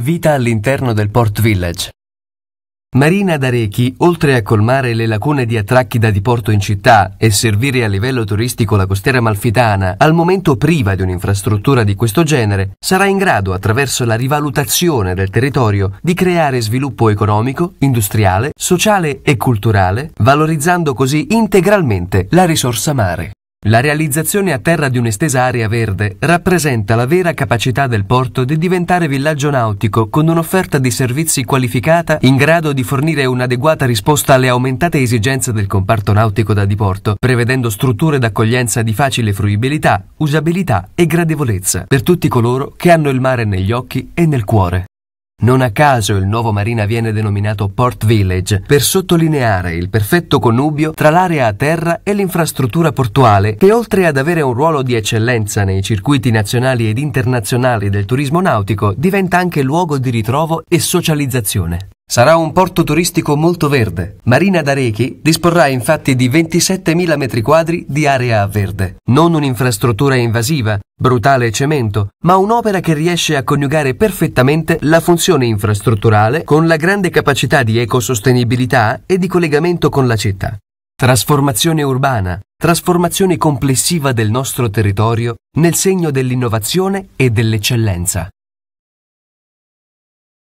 Vita all'interno del Port Village. Marina d'Arechi, oltre a colmare le lacune di attracchi da diporto in città e servire a livello turistico la costiera malfitana, al momento priva di un'infrastruttura di questo genere, sarà in grado, attraverso la rivalutazione del territorio, di creare sviluppo economico, industriale, sociale e culturale, valorizzando così integralmente la risorsa mare. La realizzazione a terra di un'estesa area verde rappresenta la vera capacità del porto di diventare villaggio nautico con un'offerta di servizi qualificata in grado di fornire un'adeguata risposta alle aumentate esigenze del comparto nautico da diporto, prevedendo strutture d'accoglienza di facile fruibilità, usabilità e gradevolezza per tutti coloro che hanno il mare negli occhi e nel cuore. Non a caso il nuovo marina viene denominato Port Village per sottolineare il perfetto connubio tra l'area a terra e l'infrastruttura portuale che oltre ad avere un ruolo di eccellenza nei circuiti nazionali ed internazionali del turismo nautico diventa anche luogo di ritrovo e socializzazione. Sarà un porto turistico molto verde. Marina d'Arechi disporrà infatti di 27.000 m2 di area verde. Non un'infrastruttura invasiva, brutale cemento, ma un'opera che riesce a coniugare perfettamente la funzione infrastrutturale con la grande capacità di ecosostenibilità e di collegamento con la città. Trasformazione urbana, trasformazione complessiva del nostro territorio nel segno dell'innovazione e dell'eccellenza.